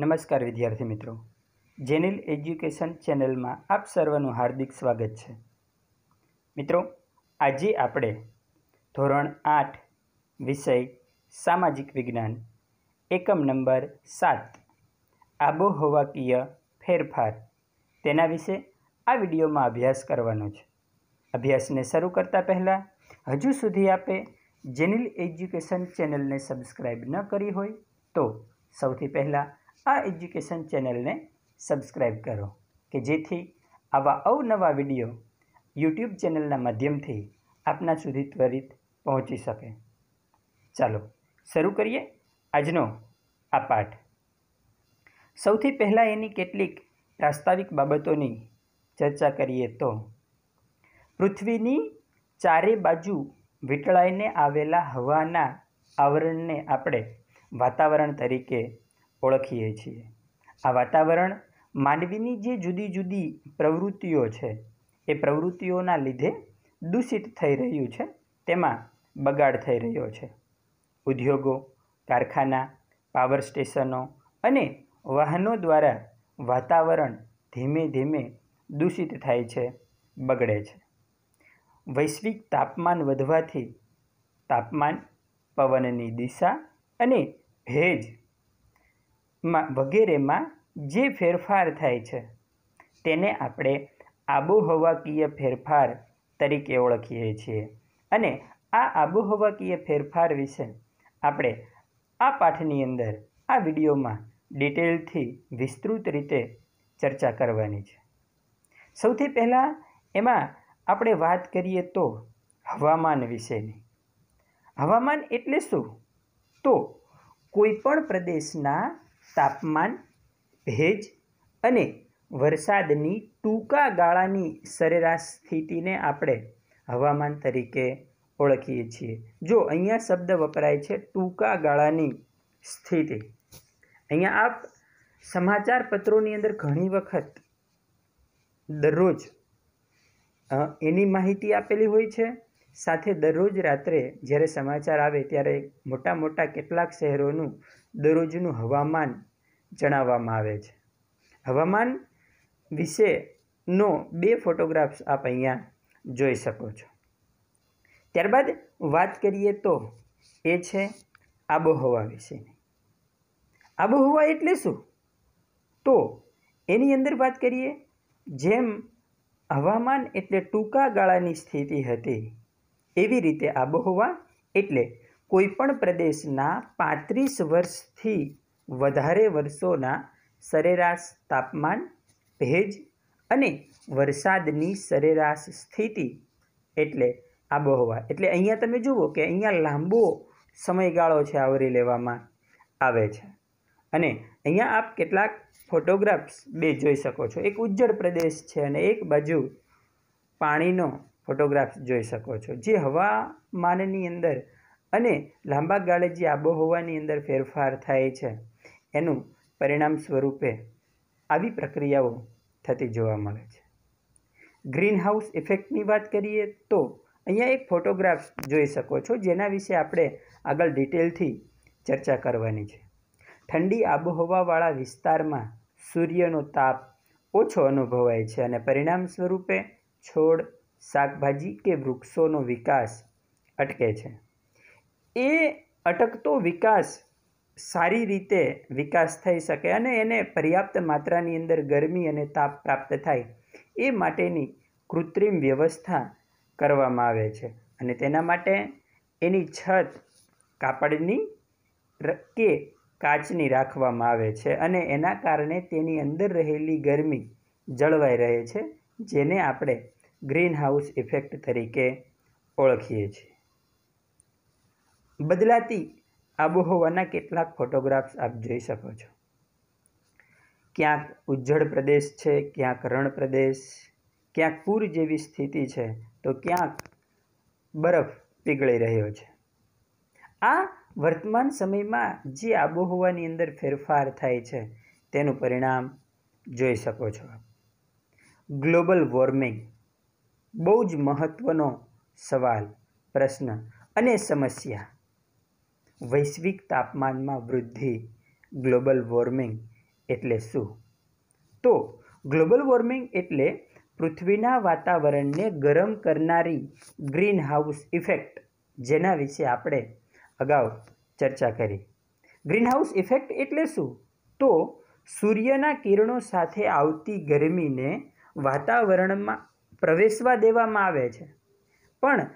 નમસ્કાર વિદ્યાર્થી મિત્રો જેનિલ એજ્યુકેશન ચેનલમાં આપ સર્વનું હાર્દિક સ્વાગત છે મિત્રો આજે આપણે ધોરણ આઠ વિષય સામાજિક વિજ્ઞાન એકમ નંબર સાત આબોહવાકીય ફેરફાર તેના વિશે આ વિડીયોમાં અભ્યાસ કરવાનો છે અભ્યાસને શરૂ કરતાં પહેલાં હજુ સુધી આપે જેનિલ એજ્યુકેશન ચેનલને સબસ્ક્રાઈબ ન કરી હોય તો સૌથી પહેલાં આ એજ્યુકેશન ચેનલને સબસ્ક્રાઈબ કરો કે જેથી આવા અવનવા વિડીયો યુટ્યુબ ચેનલના માધ્યમથી આપના સુધી ત્વરિત પહોંચી શકે ચાલો શરૂ કરીએ આજનો આ પાઠ સૌથી પહેલાં એની કેટલીક પ્રાસ્તાવિક બાબતોની ચર્ચા કરીએ તો પૃથ્વીની ચારે બાજુ વીંટળાઈને આવેલા હવાના આવરણને આપણે વાતાવરણ તરીકે ઓળખીએ છીએ આ વાતાવરણ માનવીની જે જુદી જુદી પ્રવૃત્તિઓ છે એ પ્રવૃત્તિઓના લીધે દૂષિત થઈ રહ્યું છે તેમાં બગાડ થઈ રહ્યો છે ઉદ્યોગો કારખાના પાવર સ્ટેશનો અને વાહનો દ્વારા વાતાવરણ ધીમે ધીમે દૂષિત થાય છે બગડે છે વૈશ્વિક તાપમાન વધવાથી તાપમાન પવનની દિશા અને ભેજ વગેરેમાં જે ફેરફાર થાય છે તેને આપણે આબોહવાકીય ફેરફાર તરીકે ઓળખીએ છીએ અને આ આબોહવાકીય ફેરફાર વિશે આપણે આ પાઠની અંદર આ વિડીયોમાં ડિટેલથી વિસ્તૃત રીતે ચર્ચા કરવાની છે સૌથી પહેલાં એમાં આપણે વાત કરીએ તો હવામાન વિશેની હવામાન એટલે શું તો કોઈપણ પ્રદેશના તાપમાન ભેજ અને વરસાદની ટૂંકા ગાળાની સરેરાશ સ્થિતિને આપણે હવામાન તરીકે ઓળખીએ છીએ જો અહીંયા શબ્દ વપરાય છે ટૂંકા ગાળાની સ્થિતિ અહીંયા આપ સમાચાર પત્રોની અંદર ઘણી વખત દરરોજ એની માહિતી આપેલી હોય છે સાથે દરરોજ રાત્રે જ્યારે સમાચાર આવે ત્યારે મોટા મોટા કેટલાક શહેરોનું દરરોજનું હવામાન જણાવવામાં આવે છે હવામાન વિશેનો બે ફોટોગ્રાફ્સ આપ અહીંયા જોઈ શકો છો ત્યારબાદ વાત કરીએ તો એ છે આબોહવા વિશેની આબોહવા એટલે શું તો એની અંદર વાત કરીએ જેમ હવામાન એટલે ટૂંકા ગાળાની સ્થિતિ હતી એવી રીતે આબોહવા એટલે કોઈપણ પ્રદેશના પાંત્રીસ વર્ષથી વધારે વર્ષોના સરેરાશ તાપમાન ભેજ અને વરસાદની સરેરાશ સ્થિતિ એટલે આબોહવા એટલે અહીંયા તમે જુઓ કે અહીંયા લાંબો સમયગાળો છે આવરી લેવામાં આવે છે અને અહીંયા આપ કેટલાક ફોટોગ્રાફ્સ બે જોઈ શકો છો એક ઉજ્જડ પ્રદેશ છે અને એક બાજુ પાણીનો ફોટોગ્રાફ્સ જોઈ શકો છો જે હવામાનની અંદર અને લાંબા ગાળે જે આબોહવાની અંદર ફેરફાર થાય છે એનું પરિણામ સ્વરૂપે આવી પ્રક્રિયાઓ થતી જોવા મળે છે ગ્રીનહાઉસ ઇફેક્ટની વાત કરીએ તો અહીંયા એક ફોટોગ્રાફ જોઈ શકો છો જેના વિશે આપણે આગળ ડિટેલથી ચર્ચા કરવાની છે ઠંડી આબોહવાવાળા વિસ્તારમાં સૂર્યનો તાપ ઓછો અનુભવાય છે અને પરિણામ સ્વરૂપે છોડ શાકભાજી કે વૃક્ષોનો વિકાસ અટકે છે એ અટકતો વિકાસ સારી રીતે વિકાસ થઈ શકે અને એને પર્યાપ્ત માત્રાની અંદર ગરમી અને તાપ પ્રાપ્ત થાય એ માટેની કૃત્રિમ વ્યવસ્થા કરવામાં આવે છે અને તેના માટે એની છત કાપડની કે કાચની રાખવામાં આવે છે અને એના કારણે તેની અંદર રહેલી ગરમી જળવાઈ રહે છે જેને આપણે ગ્રીન હાઉસ ઇફેક્ટ તરીકે ઓળખીએ છીએ બદલાતી આબોહવાના કેટલાક ફોટોગ્રાફ્સ આપ જોઈ શકો છો ક્યાંક ઉજ્જડ પ્રદેશ છે ક્યાંક રણ પ્રદેશ ક્યાંક પૂર જેવી સ્થિતિ છે તો ક્યાંક બરફ પીગળી રહ્યો છે આ વર્તમાન સમયમાં જે આબોહવાની અંદર ફેરફાર થાય છે તેનું પરિણામ જોઈ શકો છો ગ્લોબલ વોર્મિંગ બહુ જ મહત્ત્વનો સવાલ પ્રશ્ન અને સમસ્યા વૈશ્વિક તાપમાનમાં વૃદ્ધિ ગ્લોબલ વોર્મિંગ એટલે શું તો ગ્લોબલ વોર્મિંગ એટલે પૃથ્વીના વાતાવરણને ગરમ કરનારી ગ્રીનહાઉસ ઇફેક્ટ જેના વિશે આપણે અગાઉ ચર્ચા કરી ગ્રીનહાઉસ ઇફેક્ટ એટલે શું તો સૂર્યના કિરણો સાથે આવતી ગરમીને વાતાવરણમાં પ્રવેશવા દેવામાં આવે છે પણ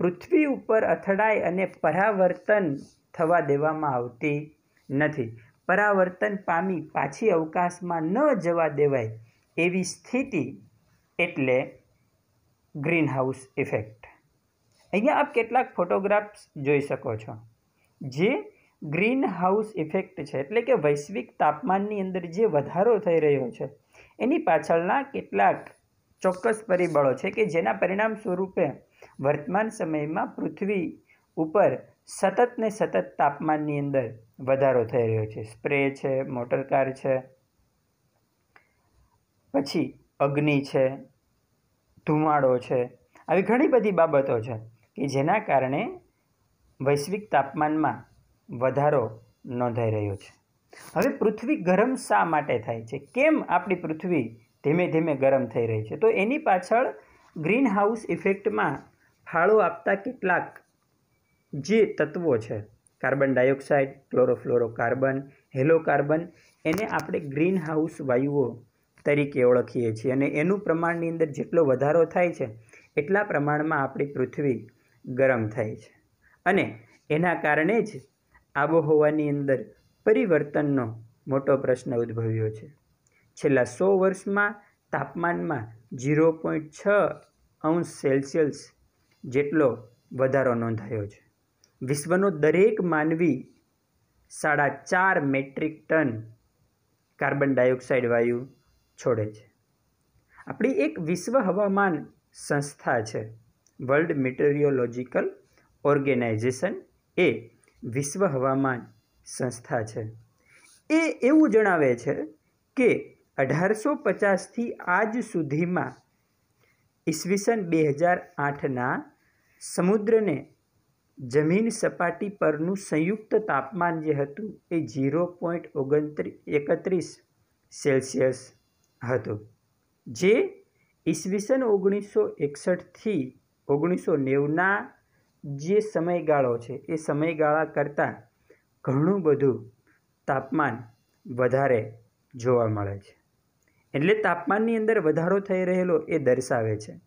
પૃથ્વી ઉપર અથડાય અને પરાવર્તન થવા દેવામાં આવતી નથી પરાવર્તન પામી પાછી અવકાશમાં ન જવા દેવાય એવી સ્થિતિ એટલે ગ્રીનહાઉસ ઇફેક્ટ અહીંયા આપ કેટલાક ફોટોગ્રાફ્સ જોઈ શકો છો જે ગ્રીનહાઉસ ઇફેક્ટ છે એટલે કે વૈશ્વિક તાપમાનની અંદર જે વધારો થઈ રહ્યો છે એની પાછળના કેટલાક ચોક્કસ પરિબળો છે કે જેના પરિણામ સ્વરૂપે વર્તમાન સમયમાં પૃથ્વી ઉપર સતત ને સતત તાપમાનની અંદર વધારો થઈ રહ્યો છે સ્પ્રે છે મોટર કાર છે પછી અગ્નિ છે ધુમાડો છે આવી ઘણી બધી બાબતો છે કે જેના કારણે વૈશ્વિક તાપમાનમાં વધારો નોંધાઈ રહ્યો છે હવે પૃથ્વી ગરમ શા માટે થાય છે કેમ આપણી પૃથ્વી ધીમે ધીમે ગરમ થઈ રહી છે તો એની પાછળ ગ્રીન હાઉસ ઇફેક્ટમાં ફાળો આપતા કેટલાક જે તત્વો છે કાર્બન ડાયોક્સાઇડ ક્લોરોફ્લોરોકાર્બન હેલોકાર્બન એને આપણે ગ્રીન હાઉસ વાયુઓ તરીકે ઓળખીએ છીએ અને એનું પ્રમાણની અંદર જેટલો વધારો થાય છે એટલા પ્રમાણમાં આપણી પૃથ્વી ગરમ થાય છે અને એના કારણે જ આબોહવાની અંદર પરિવર્તનનો મોટો પ્રશ્ન ઉદ્ભવ્યો છે છેલ્લા સો વર્ષમાં તાપમાનમાં ઝીરો પોઈન્ટ છ અંશ સેલ્સિયસ જેટલો વધારો નોંધાયો છે વિશ્વનો દરેક માનવી સાડા ચાર મેટ્રિક ટન કાર્બન ડાયોક્સાઇડ વાયુ છોડે છે આપણી એક વિશ્વ હવામાન સંસ્થા છે વર્લ્ડ મિટેરિયોલોજિકલ ઓર્ગેનાઇઝેશન એ વિશ્વ હવામાન સંસ્થા છે એ એવું જણાવે છે કે અઢારસો પચાસથી આજ સુધીમાં ઈસવીસન બે હજાર આઠના સમુદ્રને જમીન સપાટી પરનું સંયુક્ત તાપમાન જે હતું એ ઝીરો પોઈન્ટ ઓગણત્રીસ એકત્રીસ સેલ્સિયસ હતું જે ઈસવીસન ઓગણીસો એકસઠથી ઓગણીસો નેવના જે સમયગાળો છે એ સમયગાળા કરતાં ઘણું બધું તાપમાન વધારે જોવા મળે છે એટલે તાપમાનની અંદર વધારો થઈ રહેલો એ દર્શાવે છે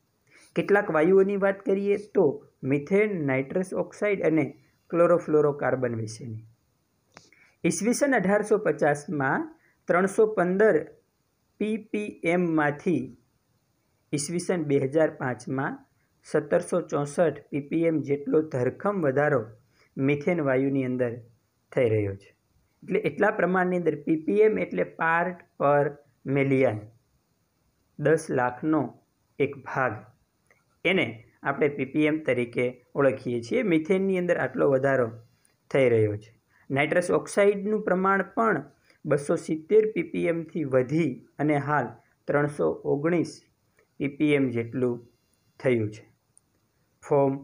કેટલાક વાયુઓની વાત કરીએ તો મિથેન નાઇટ્રસ ઓક્સાઇડ અને ક્લોરોફ્લોરોકાર્બન વિશેની ઈસવીસન અઢારસો પચાસમાં ત્રણસો પંદર પીપીએમમાંથી ઈસવીસન બે હજાર પાંચમાં સત્તરસો ચોસઠ પીપીએમ જેટલો ધરખમ વધારો મિથેન વાયુની અંદર થઈ રહ્યો છે એટલે એટલા પ્રમાણની અંદર પીપીએમ એટલે પાર્ટ પર મિલિયન દસ લાખનો એક ભાગ એને આપણે પીપીએમ તરીકે ઓળખીએ છીએ મિથેનની અંદર આટલો વધારો થઈ રહ્યો છે નાઇટ્રસ ઓક્સાઇડનું પ્રમાણ પણ બસો સિત્તેર પીપીએમથી વધી અને હાલ ત્રણસો ઓગણીસ પીપીએમ જેટલું થયું છે ફોમ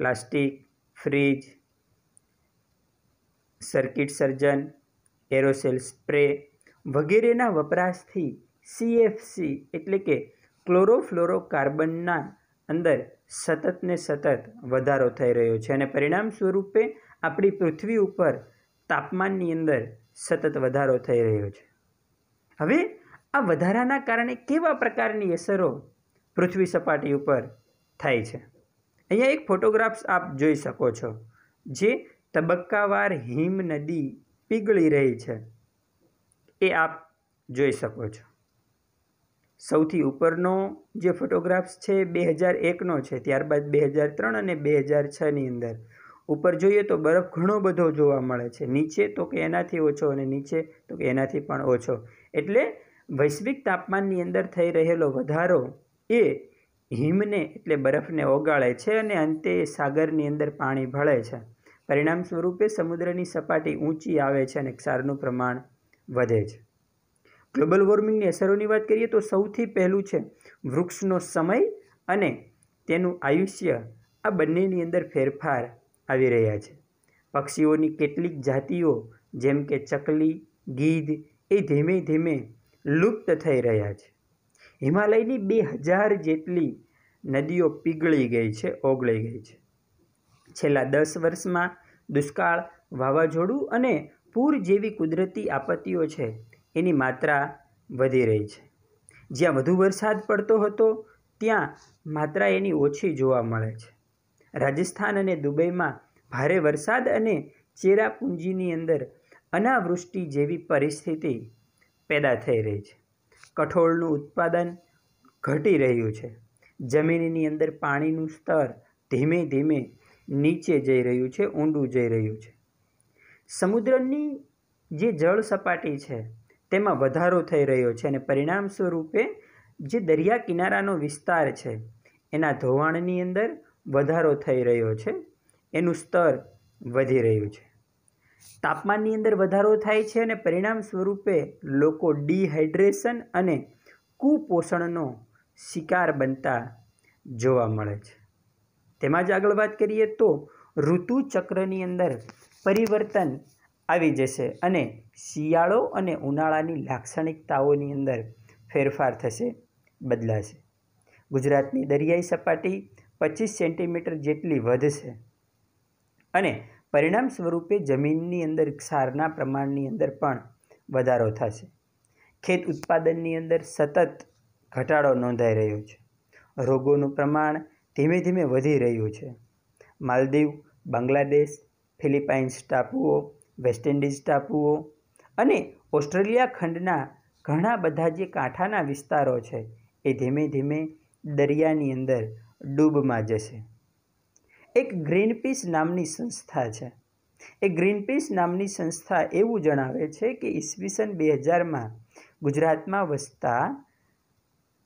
પ્લાસ્ટિક ફ્રીજ સર્કિટ સર્જન એરોસેલ સ્પ્રે વગેરેના વપરાશથી સીએફસી એટલે કે ક્લોરોફ્લોરોકાર્બનના અંદર સતત ને સતત વધારો થઈ રહ્યો છે અને પરિણામ સ્વરૂપે આપણી પૃથ્વી ઉપર તાપમાનની અંદર સતત વધારો થઈ રહ્યો છે હવે આ વધારાના કારણે કેવા પ્રકારની અસરો પૃથ્વી સપાટી ઉપર થાય છે અહીંયા એક ફોટોગ્રાફ્સ આપ જોઈ શકો છો જે તબક્કાવાર હિમ નદી પીગળી રહી છે એ આપ જોઈ શકો છો સૌથી ઉપરનો જે ફોટોગ્રાફ્સ છે બે હજાર એકનો છે ત્યારબાદ બે હજાર ત્રણ અને બે હજાર છની અંદર ઉપર જોઈએ તો બરફ ઘણો બધો જોવા મળે છે નીચે તો કે એનાથી ઓછો અને નીચે તો કે એનાથી પણ ઓછો એટલે વૈશ્વિક તાપમાનની અંદર થઈ રહેલો વધારો એ હિમને એટલે બરફને ઓગાળે છે અને અંતે સાગરની અંદર પાણી ભળે છે પરિણામ સ્વરૂપે સમુદ્રની સપાટી ઊંચી આવે છે અને ક્ષારનું પ્રમાણ વધે છે ગ્લોબલ વોર્મિંગની અસરોની વાત કરીએ તો સૌથી પહેલું છે વૃક્ષનો સમય અને તેનું આયુષ્ય આ બંનેની અંદર ફેરફાર આવી રહ્યા છે પક્ષીઓની કેટલીક જાતિઓ જેમ કે ચકલી ગીધ એ ધીમે ધીમે લુપ્ત થઈ રહ્યા છે હિમાલયની બે હજાર જેટલી નદીઓ પીગળી ગઈ છે ઓગળી ગઈ છે છેલ્લા દસ વર્ષમાં દુષ્કાળ વાવાઝોડું અને પૂર જેવી કુદરતી આપત્તિઓ છે એની માત્રા વધી રહી છે જ્યાં વધુ વરસાદ પડતો હતો ત્યાં માત્રા એની ઓછી જોવા મળે છે રાજસ્થાન અને દુબઈમાં ભારે વરસાદ અને ચેરાપુંજીની અંદર અનાવૃષ્ટિ જેવી પરિસ્થિતિ પેદા થઈ રહી છે કઠોળનું ઉત્પાદન ઘટી રહ્યું છે જમીનની અંદર પાણીનું સ્તર ધીમે ધીમે નીચે જઈ રહ્યું છે ઊંડું જઈ રહ્યું છે સમુદ્રની જે જળ સપાટી છે તેમાં વધારો થઈ રહ્યો છે અને પરિણામ સ્વરૂપે જે દરિયા કિનારાનો વિસ્તાર છે એના ધોવાણની અંદર વધારો થઈ રહ્યો છે એનું સ્તર વધી રહ્યું છે તાપમાનની અંદર વધારો થાય છે અને પરિણામ સ્વરૂપે લોકો ડિહાઇડ્રેશન અને કુપોષણનો શિકાર બનતા જોવા મળે છે તેમાં જ આગળ વાત કરીએ તો ઋતુચક્રની અંદર પરિવર્તન આવી જશે અને શિયાળો અને ઉનાળાની લાક્ષણિકતાઓની અંદર ફેરફાર થશે બદલાશે ગુજરાતની દરિયાઈ સપાટી પચીસ સેન્ટીમીટર જેટલી વધશે અને પરિણામ સ્વરૂપે જમીનની અંદર ક્ષારના પ્રમાણની અંદર પણ વધારો થશે ખેત ઉત્પાદનની અંદર સતત ઘટાડો નોંધાઈ રહ્યો છે રોગોનું પ્રમાણ ધીમે ધીમે વધી રહ્યું છે માલદીવ બાંગ્લાદેશ ફિલિપાઇન્સ ટાપુઓ વેસ્ટ ઇન્ડિઝ ટાપુઓ અને ઓસ્ટ્રેલિયા ખંડના ઘણા બધા જે કાંઠાના વિસ્તારો છે એ ધીમે ધીમે દરિયાની અંદર ડૂબમાં જશે એક ગ્રીનપીસ નામની સંસ્થા છે એ ગ્રીનપીસ નામની સંસ્થા એવું જણાવે છે કે ઈસવીસન બે હજારમાં ગુજરાતમાં વસતા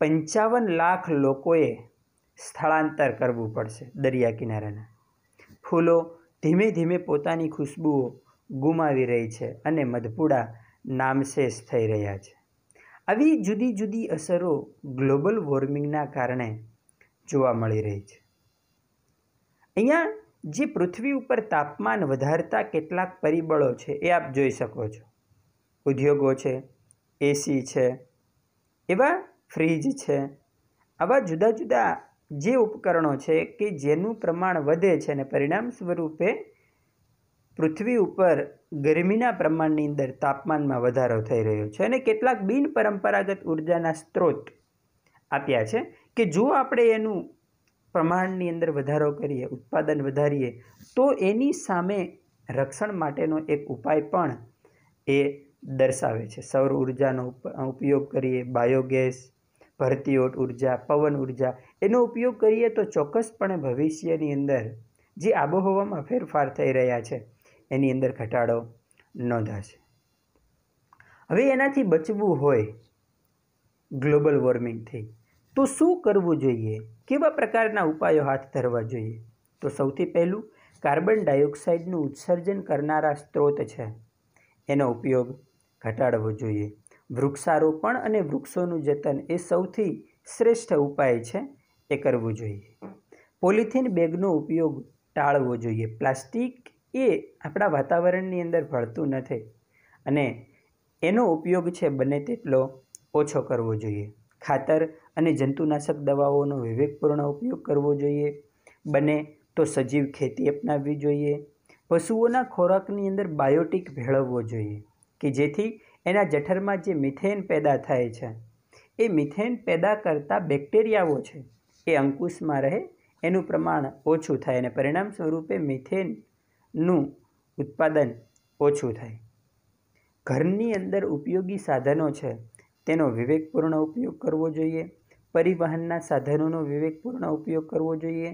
પંચાવન લાખ લોકોએ સ્થળાંતર કરવું પડશે દરિયા કિનારાના ફૂલો ધીમે ધીમે પોતાની ખુશ્બુઓ ગુમાવી રહી છે અને મધપુડા નામશેષ થઈ રહ્યા છે આવી જુદી જુદી અસરો ગ્લોબલ વોર્મિંગના કારણે જોવા મળી રહી છે અહીંયા જે પૃથ્વી ઉપર તાપમાન વધારતા કેટલાક પરિબળો છે એ આપ જોઈ શકો છો ઉદ્યોગો છે એસી છે એવા ફ્રીજ છે આવા જુદા જુદા જે ઉપકરણો છે કે જેનું પ્રમાણ વધે છે અને પરિણામ સ્વરૂપે પૃથ્વી ઉપર ગરમીના પ્રમાણની અંદર તાપમાનમાં વધારો થઈ રહ્યો છે અને કેટલાક બિનપરંપરાગત ઉર્જાના સ્ત્રોત આપ્યા છે કે જો આપણે એનું પ્રમાણની અંદર વધારો કરીએ ઉત્પાદન વધારીએ તો એની સામે રક્ષણ માટેનો એક ઉપાય પણ એ દર્શાવે છે સૌર ઉર્જાનો ઉપયોગ કરીએ બાયોગેસ ભરતીઓટ ઉર્જા પવન ઉર્જા એનો ઉપયોગ કરીએ તો ચોક્કસપણે ભવિષ્યની અંદર જે આબોહવામાં ફેરફાર થઈ રહ્યા છે એની અંદર ઘટાડો નોંધાશે હવે એનાથી બચવું હોય ગ્લોબલ વોર્મિંગથી તો શું કરવું જોઈએ કેવા પ્રકારના ઉપાયો હાથ ધરવા જોઈએ તો સૌથી પહેલું કાર્બન ડાયોક્સાઇડનું ઉત્સર્જન કરનારા સ્ત્રોત છે એનો ઉપયોગ ઘટાડવો જોઈએ વૃક્ષારોપણ અને વૃક્ષોનું જતન એ સૌથી શ્રેષ્ઠ ઉપાય છે એ કરવું જોઈએ પોલિથીન બેગનો ઉપયોગ ટાળવો જોઈએ પ્લાસ્ટિક એ આપણા વાતાવરણની અંદર ભળતું નથી અને એનો ઉપયોગ છે બને તેટલો ઓછો કરવો જોઈએ ખાતર અને જંતુનાશક દવાઓનો વિવેકપૂર્ણ ઉપયોગ કરવો જોઈએ બને તો સજીવ ખેતી અપનાવવી જોઈએ પશુઓના ખોરાકની અંદર બાયોટિક ભેળવવો જોઈએ કે જેથી એના જઠરમાં જે મિથેન પેદા થાય છે એ મિથેન પેદા કરતા બેક્ટેરિયાઓ છે એ અંકુશમાં રહે એનું પ્રમાણ ઓછું થાય અને પરિણામ સ્વરૂપે મિથેન નું ઉત્પાદન ઓછું થાય ઘરની અંદર ઉપયોગી સાધનો છે તેનો વિવેકપૂર્ણ ઉપયોગ કરવો જોઈએ પરિવહનના સાધનોનો વિવેકપૂર્ણ ઉપયોગ કરવો જોઈએ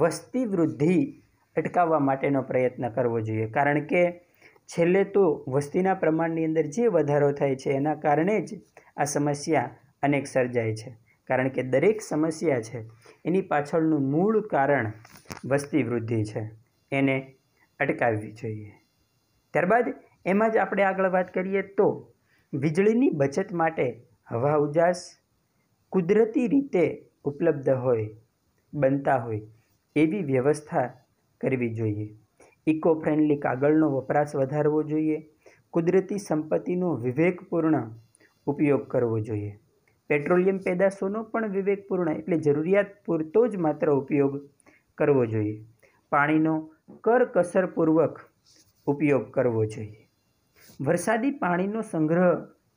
વસ્તી વૃદ્ધિ અટકાવવા માટેનો પ્રયત્ન કરવો જોઈએ કારણ કે છેલ્લે તો વસ્તીના પ્રમાણની અંદર જે વધારો થાય છે એના કારણે જ આ સમસ્યા અનેક સર્જાય છે કારણ કે દરેક સમસ્યા છે એની પાછળનું મૂળ કારણ વસ્તી વૃદ્ધિ છે એને અટકાવવી જોઈએ ત્યારબાદ એમાં જ આપણે આગળ વાત કરીએ તો વીજળીની બચત માટે હવા ઉજાસ કુદરતી રીતે ઉપલબ્ધ હોય બનતા હોય એવી વ્યવસ્થા કરવી જોઈએ ઇકો ફ્રેન્ડલી કાગળનો વપરાશ વધારવો જોઈએ કુદરતી સંપત્તિનો વિવેકપૂર્ણ ઉપયોગ કરવો જોઈએ પેટ્રોલિયમ પેદાશોનો પણ વિવેકપૂર્ણ એટલે જરૂરિયાત પૂરતો જ માત્ર ઉપયોગ કરવો જોઈએ પાણીનો કરકસરપૂર્વક ઉપયોગ કરવો જોઈએ વરસાદી પાણીનો સંગ્રહ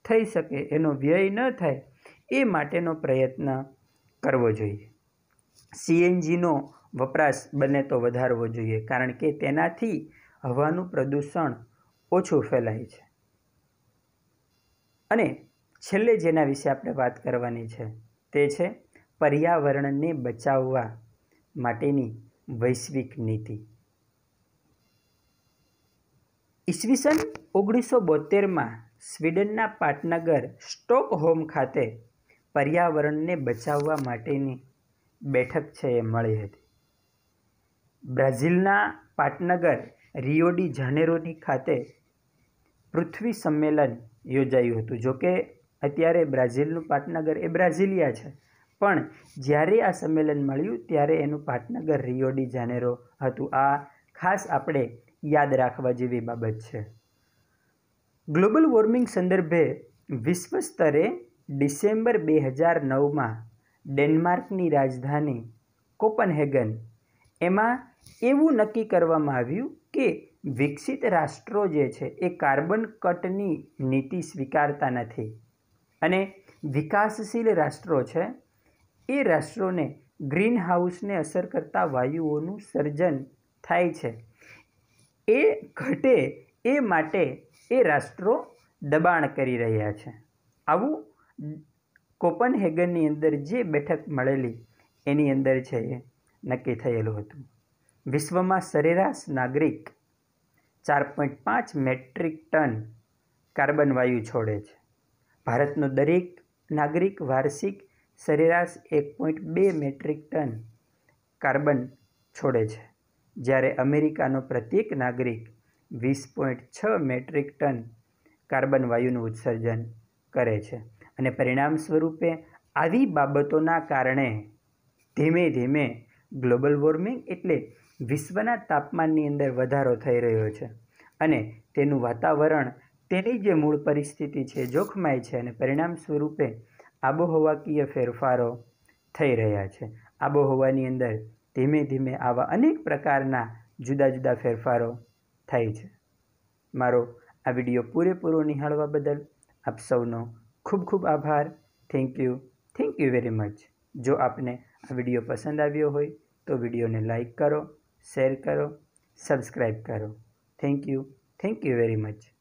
થઈ શકે એનો વ્યય ન થાય એ માટેનો પ્રયત્ન કરવો જોઈએ સીએનજીનો વપરાશ બને તો વધારવો જોઈએ કારણ કે તેનાથી હવાનું પ્રદૂષણ ઓછું ફેલાય છે અને છેલ્લે જેના વિશે આપણે વાત કરવાની છે તે છે પર્યાવરણને બચાવવા માટેની વૈશ્વિક નીતિ ઈસવીસન ઓગણીસો બોતેરમાં સ્વીડનના પાટનગર સ્ટોકહોમ ખાતે પર્યાવરણને બચાવવા માટેની બેઠક છે એ મળી હતી બ્રાઝિલના પાટનગર રિયો જાનેરોની ખાતે પૃથ્વી સંમેલન યોજાયું હતું જોકે અત્યારે બ્રાઝિલનું પાટનગર એ બ્રાઝિલિયા છે પણ જ્યારે આ સંમેલન મળ્યું ત્યારે એનું પાટનગર રિયો જાનેરો હતું આ ખાસ આપણે યાદ રાખવા જેવી બાબત છે ગ્લોબલ વોર્મિંગ સંદર્ભે વિશ્વ સ્તરે ડિસેમ્બર બે હજાર નવમાં ડેનમાર્કની રાજધાની કોપનહેગન એમાં એવું નક્કી કરવામાં આવ્યું કે વિકસિત રાષ્ટ્રો જે છે એ કાર્બન કટની નીતિ સ્વીકારતા નથી અને વિકાસશીલ રાષ્ટ્રો છે એ રાષ્ટ્રોને ગ્રીન હાઉસને અસર કરતા વાયુઓનું સર્જન થાય છે એ ઘટે એ માટે એ રાષ્ટ્રો દબાણ કરી રહ્યા છે આવું કોપનહેગનની અંદર જે બેઠક મળેલી એની અંદર છે એ નક્કી થયેલું હતું વિશ્વમાં સરેરાશ નાગરિક ચાર પોઈન્ટ પાંચ મેટ્રિક ટન કાર્બન વાયુ છોડે છે ભારતનો દરેક નાગરિક વાર્ષિક સરેરાશ એક પોઈન્ટ બે મેટ્રિક ટન કાર્બન છોડે છે જ્યારે અમેરિકાનો પ્રત્યેક નાગરિક વીસ પોઈન્ટ છ મેટ્રિક ટન કાર્બન વાયુનું ઉત્સર્જન કરે છે અને પરિણામ સ્વરૂપે આવી બાબતોના કારણે ધીમે ધીમે ગ્લોબલ વોર્મિંગ એટલે વિશ્વના તાપમાનની અંદર વધારો થઈ રહ્યો છે અને તેનું વાતાવરણ તેની જે મૂળ પરિસ્થિતિ છે જોખમાય છે અને પરિણામ સ્વરૂપે આબોહવાકીય ફેરફારો થઈ રહ્યા છે આબોહવાની અંદર ધીમે ધીમે આવા અનેક પ્રકારના જુદા જુદા ફેરફારો થાય છે મારો આ વિડીયો પૂરેપૂરો નિહાળવા બદલ આપ સૌનો ખૂબ ખૂબ આભાર thank you thank you very much જો આપને આ વિડીયો પસંદ આવ્યો હોય તો વિડીયોને લાઇક કરો શેર કરો સબસ્ક્રાઈબ કરો thank you thank you very much